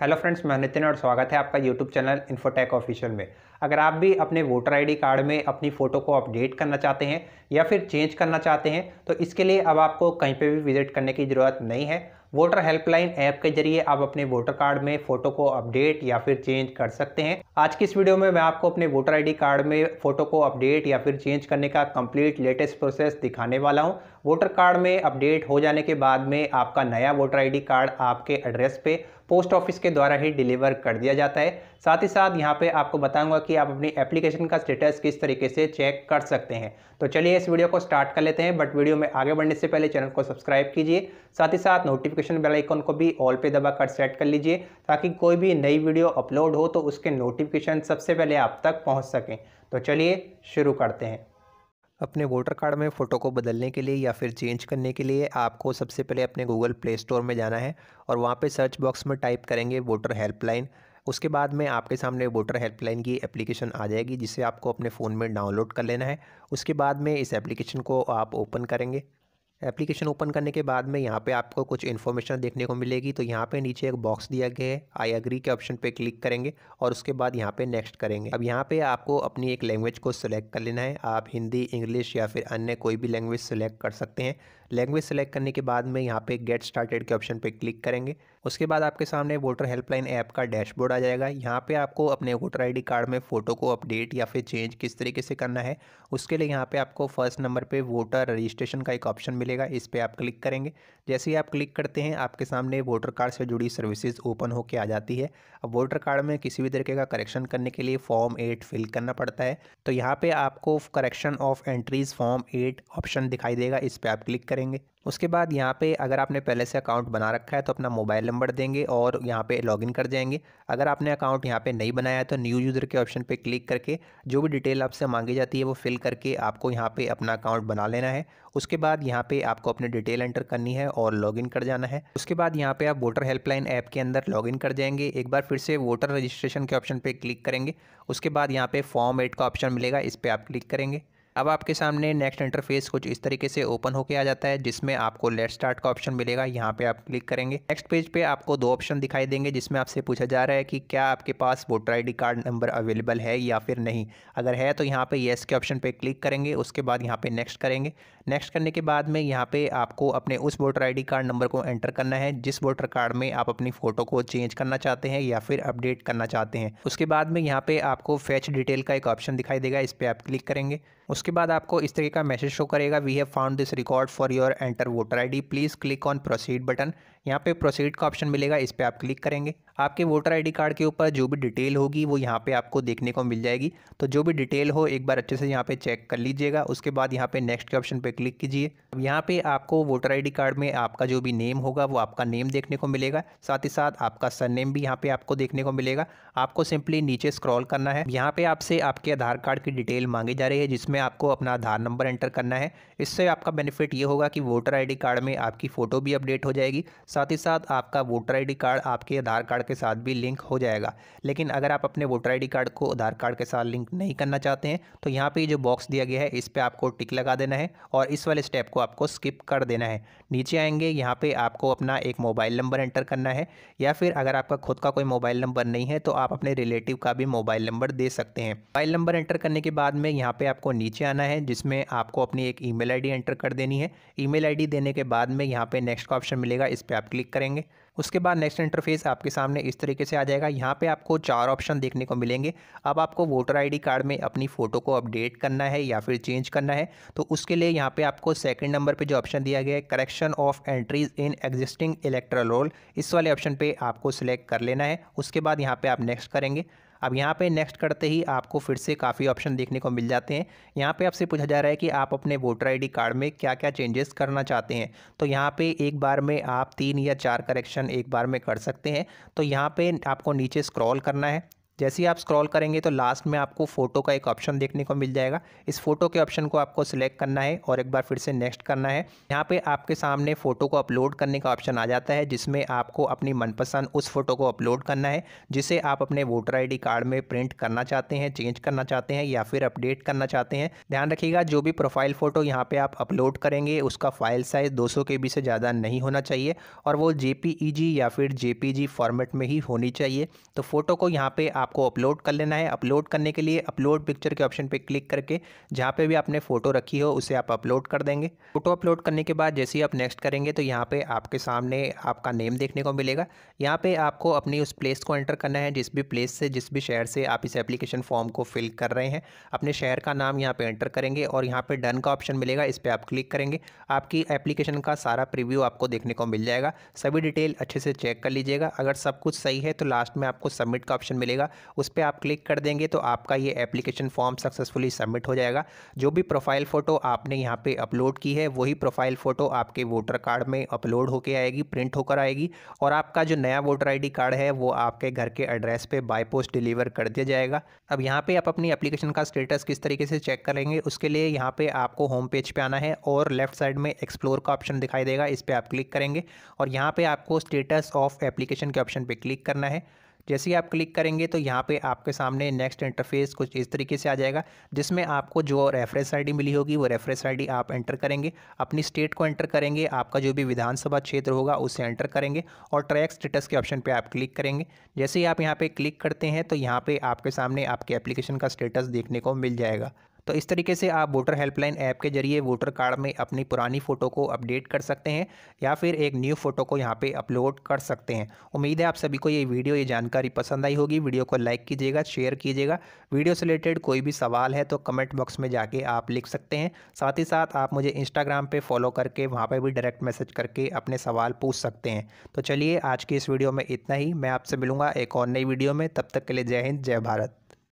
hello friends मैं नितिन और स्वागत है आपका यूट्यूब चैनल इन्फोटेक ऑफिशियल में अगर आप भी अपने वोटर आईडी कार्ड में अपनी फ़ोटो को अपडेट करना चाहते हैं या फिर चेंज करना चाहते हैं तो इसके लिए अब आपको कहीं पे भी विजिट करने की ज़रूरत नहीं है वोटर हेल्पलाइन ऐप के जरिए आप अपने वोटर कार्ड में फोटो को अपडेट या फिर चेंज कर सकते हैं आज की इस वीडियो में मैं आपको अपने वोटर आईडी कार्ड में फोटो को अपडेट या फिर चेंज करने का कंप्लीट लेटेस्ट प्रोसेस दिखाने वाला हूं वोटर कार्ड में अपडेट हो जाने के बाद में आपका नया वोटर आईडी कार्ड आपके एड्रेस पे पोस्ट ऑफिस के द्वारा ही डिलीवर कर दिया जाता है साथ ही साथ यहाँ पे आपको बताऊंगा कि आप अपनी एप्लीकेशन का स्टेटस किस तरीके से चेक कर सकते हैं तो चलिए इस वीडियो को स्टार्ट कर लेते हैं बट वीडियो में आगे बढ़ने से पहले चैनल को सब्सक्राइब कीजिए साथ ही साथ नोटिफिकेशन बेल आइकन को भी ऑल पे दबा कर सेट कर लीजिए ताकि कोई भी नई वीडियो अपलोड हो तो उसके नोटिफिकेशन सबसे पहले आप तक पहुँच सकें तो चलिए शुरू करते हैं अपने वोटर कार्ड में फ़ोटो को बदलने के लिए या फिर चेंज करने के लिए आपको सबसे पहले अपने गूगल प्ले स्टोर में जाना है और वहाँ पे सर्च बॉक्स में टाइप करेंगे वोटर हेल्पलाइन उसके बाद में आपके सामने वोटर हेल्पलाइन की एप्लीकेशन आ जाएगी जिसे आपको अपने फ़ोन में डाउनलोड कर लेना है उसके बाद में इस एप्लीकेशन को आप ओपन करेंगे एप्लीकेशन ओपन करने के बाद में यहाँ पे आपको कुछ इन्फॉर्मेशन देखने को मिलेगी तो यहाँ पे नीचे एक बॉक्स दिया गया है आई एग्री के ऑप्शन पे क्लिक करेंगे और उसके बाद यहाँ पे नेक्स्ट करेंगे अब यहाँ पे आपको अपनी एक लैंग्वेज को सिलेक्ट कर लेना है आप हिंदी इंग्लिश या फिर अन्य कोई भी लैंग्वेज सिलेक्ट कर सकते हैं लैंग्वेज सेलेक्ट करने के बाद में यहाँ पे गेट स्टार्टेड के ऑप्शन पे क्लिक करेंगे उसके बाद आपके सामने वोटर हेल्पलाइन ऐप का डैशबोर्ड आ जाएगा यहाँ पे आपको अपने वोटर आईडी कार्ड में फ़ोटो को अपडेट या फिर चेंज किस तरीके से करना है उसके लिए यहाँ पे आपको फर्स्ट नंबर पे वोटर रजिस्ट्रेशन का एक ऑप्शन मिलेगा इस पर आप क्लिक करेंगे जैसे ही आप क्लिक करते हैं आपके सामने वोटर कार्ड से जुड़ी सर्विसेज ओपन होकर आ जाती है अब वोटर कार्ड में किसी भी तरीके का करेक्शन करने के लिए फॉर्म एट फिल करना पड़ता है तो यहाँ पर आपको correction of entries form eight option दिखाई देगा इस पर आप क्लिक करेंगे उसके बाद यहाँ पे अगर आपने पहले से अकाउंट बना रखा है तो अपना मोबाइल नंबर देंगे और यहाँ पे लॉगिन कर जाएंगे अगर आपने अकाउंट यहाँ पे नहीं बनाया है तो न्यू यूज़र के ऑप्शन पे क्लिक करके जो भी डिटेल आपसे मांगी जाती है वो फिल करके आपको यहाँ पे अपना अकाउंट बना लेना है उसके बाद यहाँ पे आपको अपनी डिटेल एंटर करनी है और लॉगिन कर जाना है उसके बाद यहाँ पे आप वोटर हेल्पलाइन ऐप के अंदर लॉगिन कर जाएंगे एक बार फिर से वोटर रजिस्ट्रेशन के ऑप्शन पर क्लिक करेंगे उसके बाद यहाँ पे फॉर्म एट का ऑप्शन मिलेगा इस पर आप क्लिक करेंगे अब आपके सामने नेक्स्ट इंटरफेस कुछ इस तरीके से ओपन होकर आ जाता है जिसमें आपको लेट स्टार्ट का ऑप्शन मिलेगा यहाँ पे आप क्लिक करेंगे नेक्स्ट पेज पे आपको दो ऑप्शन दिखाई देंगे जिसमें आपसे पूछा जा रहा है कि क्या आपके पास voter I card number available है या फिर नहीं अगर है तो यहाँ पे येस के ऑप्शन पे क्लिक करेंगे उसके बाद यहाँ पे नेक्स्ट करेंगे नेक्स्ट करने के बाद में यहाँ पे आपको अपने उस वोटर आई कार्ड नंबर को एंटर करना है जिस वोटर कार्ड में आप अपनी फ़ोटो को चेंज करना चाहते हैं या फिर अपडेट करना चाहते हैं उसके बाद में यहाँ पर आपको फैच डिटेल का एक ऑप्शन दिखाई देगा इस पर आप क्लिक करेंगे उसके बाद आपको इस तरीके का मैसेज शो करेगा we have found this record for your enter voter ID please click on proceed button यहाँ पे प्रोसीड का ऑप्शन मिलेगा इस पर आप क्लिक करेंगे आपके वोटर आईडी कार्ड के ऊपर जो भी डिटेल होगी वो यहाँ पे आपको देखने को मिल जाएगी तो जो भी डिटेल हो एक बार अच्छे से यहाँ पे चेक कर लीजिएगा उसके बाद यहाँ पे नेक्स्ट के ऑप्शन पे क्लिक कीजिए अब यहाँ पे आपको वोटर आईडी कार्ड में आपका जो भी नेम होगा वो आपका नेम देखने को मिलेगा साथ ही साथ आपका सरनेम भी यहाँ पे आपको देखने को मिलेगा आपको सिंपली नीचे स्क्रॉल करना है यहाँ पे आपसे आपके आधार कार्ड की डिटेल मांगी जा रही है जिसमें इसमें आपको अपना आधार नंबर एंटर करना है इससे आपका बेनिफिट ये होगा कि वोटर आईडी कार्ड में आपकी फ़ोटो भी अपडेट हो जाएगी साथ ही साथ आपका वोटर आईडी कार्ड आपके आधार कार्ड के साथ भी लिंक हो जाएगा लेकिन अगर आप अपने वोटर आई कार्ड को आधार कार्ड के साथ लिंक नहीं करना चाहते हैं तो यहाँ पर जो बॉक्स दिया गया है इस पर आपको टिक लगा देना है और इस वाले स्टेप को आपको स्किप कर देना है नीचे आएंगे यहाँ पर आपको अपना एक मोबाइल नंबर एंटर करना है या फिर अगर आपका खुद का कोई मोबाइल नंबर नहीं है तो आप अपने रिलेटिव का भी मोबाइल नंबर दे सकते हैं मोबाइल नंबर एंटर करने के बाद में यहाँ पे आपको नीचे आना है जिसमें आपको अपनी एक ईमेल आईडी एंटर कर देनी है ईमेल आईडी देने के बाद में यहाँ पे नेक्स्ट का ऑप्शन मिलेगा इस पर आप क्लिक करेंगे उसके बाद नेक्स्ट इंटरफेस आपके सामने इस तरीके से आ जाएगा यहाँ पे आपको चार ऑप्शन देखने को मिलेंगे अब आपको वोटर आईडी कार्ड में अपनी फ़ोटो को अपडेट करना है या फिर चेंज करना है तो उसके लिए यहाँ पे आपको सेकंड नंबर पे जो ऑप्शन दिया गया है correction of entries in existing electoral roll इस वाले ऑप्शन पर आपको सिलेक्ट कर लेना है उसके बाद यहाँ पर आप नेक्स्ट करेंगे अब यहाँ पे नेक्स्ट करते ही आपको फिर से काफ़ी ऑप्शन देखने को मिल जाते हैं यहाँ पे आपसे पूछा जा रहा है कि आप अपने वोटर आईडी कार्ड में क्या क्या चेंजेस करना चाहते हैं तो यहाँ पे एक बार में आप तीन या चार करेक्शन एक बार में कर सकते हैं तो यहाँ पे आपको नीचे स्क्रॉल करना है जैसे ही आप स्क्रॉल करेंगे तो लास्ट में आपको फ़ोटो का एक ऑप्शन देखने को मिल जाएगा इस फोटो के ऑप्शन को आपको सिलेक्ट करना है और एक बार फिर से नेक्स्ट करना है यहाँ पे आपके सामने फ़ोटो को अपलोड करने का ऑप्शन आ जाता है जिसमें आपको अपनी मनपसंद उस फ़ोटो को अपलोड करना है जिसे आप अपने वोटर आई कार्ड में प्रिंट करना चाहते हैं चेंज करना चाहते हैं या फिर अपडेट करना चाहते हैं ध्यान रखिएगा जो भी प्रोफाइल फ़ोटो यहाँ पर आप अपलोड करेंगे उसका फाइल साइज़ दो सौ से ज़्यादा नहीं होना चाहिए और वो जे e या फिर जे फॉर्मेट में ही होनी चाहिए तो फ़ोटो को यहाँ पर आप आपको अपलोड कर लेना है अपलोड करने के लिए अपलोड पिक्चर के ऑप्शन पर क्लिक करके जहाँ पर भी आपने फ़ोटो रखी हो उसे आप अपलोड कर देंगे फ़ोटो अपलोड करने के बाद जैसे ही आप नेक्स्ट करेंगे तो यहाँ पर आपके सामने आपका नेम देखने को मिलेगा यहाँ पर आपको अपनी उस प्लेस को एंटर करना है जिस भी प्लेस से जिस भी शहर से आप इस एप्लीकेशन फॉर्म को फिल कर रहे हैं अपने शहर का नाम यहाँ पे एंटर करेंगे और यहाँ पे डन का ऑप्शन मिलेगा इस पर आप क्लिक करेंगे आपकी एप्लीकेशन का सारा प्रीव्यू आपको देखने को मिल जाएगा सभी डिटेल अच्छे से चेक कर लीजिएगा अगर सब कुछ सही है तो लास्ट में आपको सबमिट का ऑप्शन मिलेगा उस पर आप क्लिक कर देंगे तो आपका ये एप्लीकेशन फॉर्म सक्सेसफुली सबमिट हो जाएगा जो भी प्रोफाइल फ़ोटो आपने यहाँ पे अपलोड की है वही प्रोफाइल फ़ोटो आपके वोटर कार्ड में अपलोड होकर आएगी प्रिंट होकर आएगी और आपका जो नया वोटर आई कार्ड है वो आपके घर के एड्रेस पर बाई पोस्ट डिलीवर कर दिया जाएगा अब यहाँ पर आप अपनी एप्लीकेशन का स्टेटस किस तरीके से चेक करेंगे उसके लिए यहाँ पर आपको होम पेज पर आना है और लेफ्ट साइड में एक्सप्लोर का ऑप्शन दिखाई देगा इस पर आप क्लिक करेंगे और यहाँ पर आपको स्टेटस ऑफ एप्लीकेशन के ऑप्शन पर क्लिक करना है जैसे ही आप क्लिक करेंगे तो यहाँ पे आपके सामने नेक्स्ट इंटरफेस कुछ इस तरीके से आ जाएगा जिसमें आपको जो रेफरेंस आईडी मिली होगी वो रेफरेंस आईडी आप एंटर करेंगे अपनी स्टेट को एंटर करेंगे आपका जो भी विधानसभा क्षेत्र होगा उसे एंटर करेंगे और ट्रैक स्टेटस के ऑप्शन पर आप क्लिक करेंगे जैसे ही आप यहाँ पर क्लिक करते हैं तो यहाँ पर आपके सामने आपके एप्लीकेशन का स्टेटस देखने को मिल जाएगा तो इस तरीके से आप वोटर हेल्पलाइन ऐप के जरिए वोटर कार्ड में अपनी पुरानी फ़ोटो को अपडेट कर सकते हैं या फिर एक न्यू फ़ोटो को यहाँ पे अपलोड कर सकते हैं उम्मीद है आप सभी को ये वीडियो ये जानकारी पसंद आई होगी वीडियो को लाइक कीजिएगा शेयर कीजिएगा वीडियो से रिलेटेड कोई भी सवाल है तो कमेंट बॉक्स में जाके आप लिख सकते हैं साथ ही साथ आप मुझे इंस्टाग्राम पर फॉलो करके वहाँ पर भी डायरेक्ट मैसेज करके अपने सवाल पूछ सकते हैं तो चलिए आज की इस वीडियो में इतना ही मैं आपसे मिलूँगा एक और नई वीडियो में तब तक के लिए जय हिंद जय भारत